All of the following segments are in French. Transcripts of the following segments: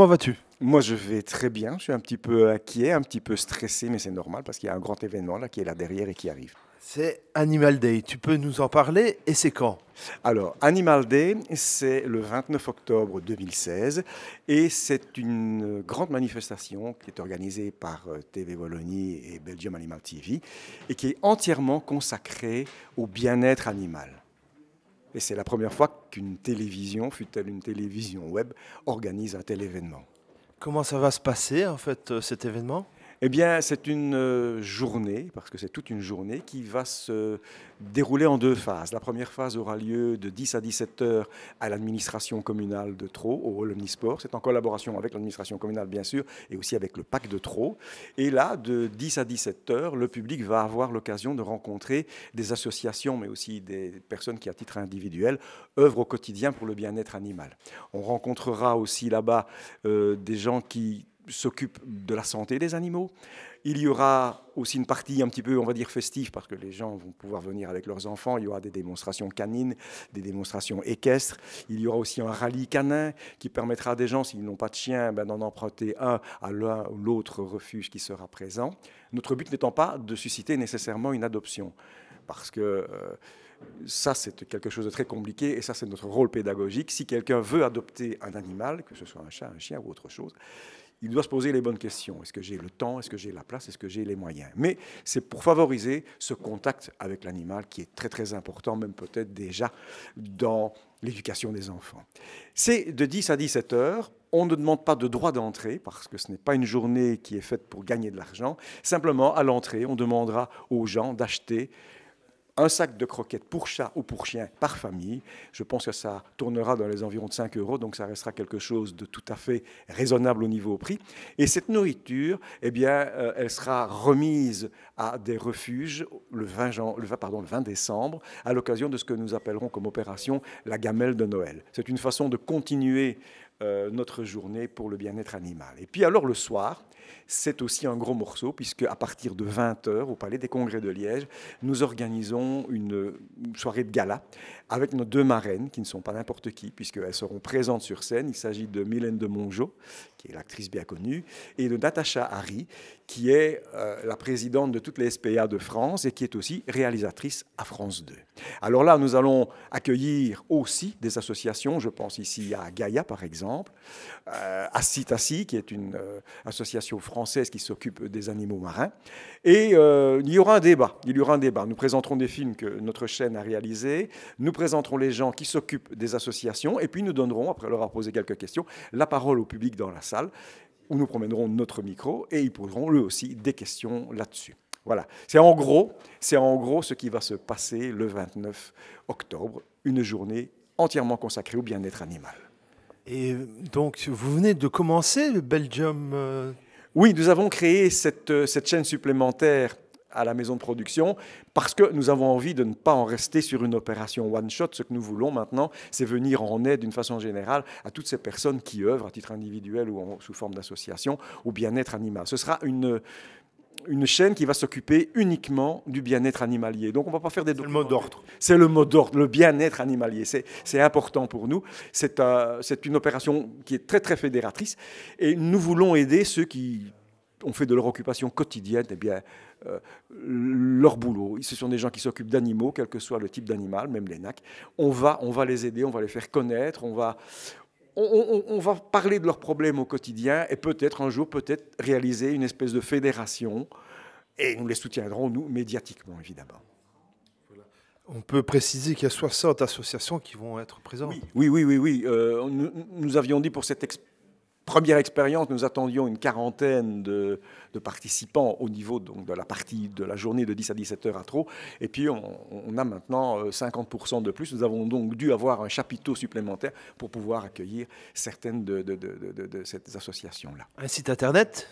Comment vas-tu moi, je vais très bien. Je suis un petit peu inquiet, un petit peu stressé, mais c'est normal parce qu'il y a un grand événement là qui est là derrière et qui arrive. C'est Animal Day. Tu peux nous en parler et c'est quand Alors, Animal Day, c'est le 29 octobre 2016 et c'est une grande manifestation qui est organisée par euh, TV Wallonie et Belgium Animal TV et qui est entièrement consacrée au bien-être animal. Et c'est la première fois qu'une télévision, fut-elle une télévision web, organise un tel événement. Comment ça va se passer en fait euh, cet événement eh bien, c'est une euh, journée, parce que c'est toute une journée, qui va se dérouler en deux phases. La première phase aura lieu de 10 à 17 heures à l'administration communale de Trot, au Hall Omnisport. C'est en collaboration avec l'administration communale, bien sûr, et aussi avec le PAC de Trot. Et là, de 10 à 17 heures, le public va avoir l'occasion de rencontrer des associations, mais aussi des personnes qui, à titre individuel, œuvrent au quotidien pour le bien-être animal. On rencontrera aussi là-bas euh, des gens qui s'occupe de la santé des animaux. Il y aura aussi une partie un petit peu, on va dire, festive, parce que les gens vont pouvoir venir avec leurs enfants. Il y aura des démonstrations canines, des démonstrations équestres. Il y aura aussi un rallye canin qui permettra à des gens, s'ils n'ont pas de chien, ben, d'en emprunter un à l'un ou l'autre refuge qui sera présent. Notre but n'étant pas de susciter nécessairement une adoption, parce que... Euh, ça, c'est quelque chose de très compliqué et ça, c'est notre rôle pédagogique. Si quelqu'un veut adopter un animal, que ce soit un chat, un chien ou autre chose, il doit se poser les bonnes questions. Est-ce que j'ai le temps Est-ce que j'ai la place Est-ce que j'ai les moyens Mais c'est pour favoriser ce contact avec l'animal qui est très très important, même peut-être déjà dans l'éducation des enfants. C'est de 10 à 17 heures. On ne demande pas de droit d'entrée parce que ce n'est pas une journée qui est faite pour gagner de l'argent. Simplement, à l'entrée, on demandera aux gens d'acheter un sac de croquettes pour chat ou pour chien par famille. Je pense que ça tournera dans les environs de 5 euros, donc ça restera quelque chose de tout à fait raisonnable au niveau prix. Et cette nourriture, eh bien, euh, elle sera remise à des refuges le 20, décembre, à l'occasion de ce que nous appellerons comme opération la gamelle de Noël. C'est une façon de continuer euh, notre journée pour le bien-être animal. Et puis alors le soir, c'est aussi un gros morceau, puisque à partir de 20h au Palais des Congrès de Liège, nous organisons une soirée de gala avec nos deux marraines, qui ne sont pas n'importe qui, puisqu'elles seront présentes sur scène. Il s'agit de Mylène de Mongeau, qui est l'actrice bien connue, et de Natacha Harry, qui est euh, la présidente de toutes les SPA de France et qui est aussi réalisatrice à France 2. Alors là, nous allons accueillir aussi des associations, je pense ici à Gaïa par exemple, euh, à Citassi, qui est une euh, association française qui s'occupe des animaux marins. Et euh, il y aura un débat. Il y aura un débat. Nous présenterons des films que notre chaîne a réalisés. Nous présenterons les gens qui s'occupent des associations. Et puis nous donnerons, après leur avoir posé quelques questions, la parole au public dans la salle où nous promènerons notre micro et ils poseront eux aussi des questions là-dessus. Voilà. C'est en gros, c'est en gros ce qui va se passer le 29 octobre, une journée entièrement consacrée au bien-être animal. Et donc, vous venez de commencer le Belgium euh, oui, nous avons créé cette, euh, cette chaîne supplémentaire à la maison de production parce que nous avons envie de ne pas en rester sur une opération one-shot. Ce que nous voulons maintenant, c'est venir en aide d'une façon générale à toutes ces personnes qui œuvrent à titre individuel ou sous forme d'association au bien-être animal. Ce sera une, une chaîne qui va s'occuper uniquement du bien-être animalier. Donc on ne va pas faire des C'est le mot d'ordre. C'est le mot d'ordre, le bien-être animalier. C'est important pour nous. Euh, c'est une opération qui est très très fédératrice. Et nous voulons aider ceux qui ont fait de leur occupation quotidienne eh bien, euh, leur boulot. Ce sont des gens qui s'occupent d'animaux, quel que soit le type d'animal, même les nac. on va les aider, on va les faire connaître, on va, on, va parler de leurs problèmes au quotidien et peut-être un jour, peut-être réaliser une espèce de fédération. Et nous les soutiendrons, nous, médiatiquement, évidemment. On peut préciser qu'il y a 60 associations qui vont être présentes. Oui, oui, oui, oui. Euh, nous, avions dit pour cette expérience Première expérience, nous attendions une quarantaine de, participants au niveau donc, de la partie de la journée de 10 à 17 heures à trop. Et puis, on, a maintenant 50% euh, de plus. Nous avons donc dû avoir un chapiteau supplémentaire pour pouvoir accueillir certaines de ces associations-là. Un site Internet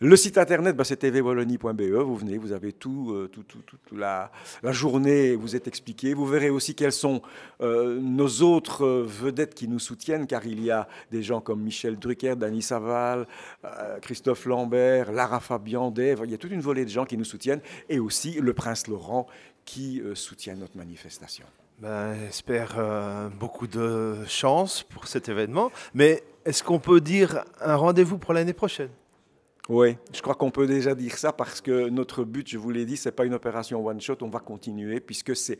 le site internet, bah, c'est tvwallonie.be. Vous venez, vous avez tout, euh, la, journée, vous êtes expliqué. Vous verrez aussi quelles sont euh, nos autres euh, vedettes qui nous soutiennent, car il y a des gens comme Michel Drucker, Dany Saval, Christophe Lambert, Lara Fabian, Il y a toute une volée de gens qui nous soutiennent, et aussi le prince Laurent qui soutient notre manifestation. Ben, j'espère beaucoup de chance pour cet événement, mais est-ce qu'on peut dire un rendez-vous pour l'année prochaine oui, je crois qu'on peut déjà dire ça parce que notre but, je vous l'ai dit, ce n'est pas une opération one-shot, on va continuer puisque c'est,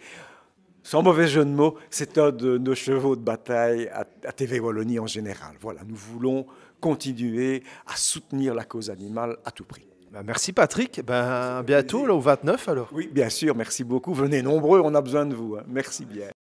sans mauvais jeu de mots, c'est un de nos chevaux de bataille à, TV Wallonie en général. Voilà, nous voulons continuer à soutenir la cause animale à tout prix. Bah, merci Patrick, ben, bientôt au 29 alors. Oui, bien sûr, merci beaucoup, venez nombreux, on a besoin de vous, hein. merci bien.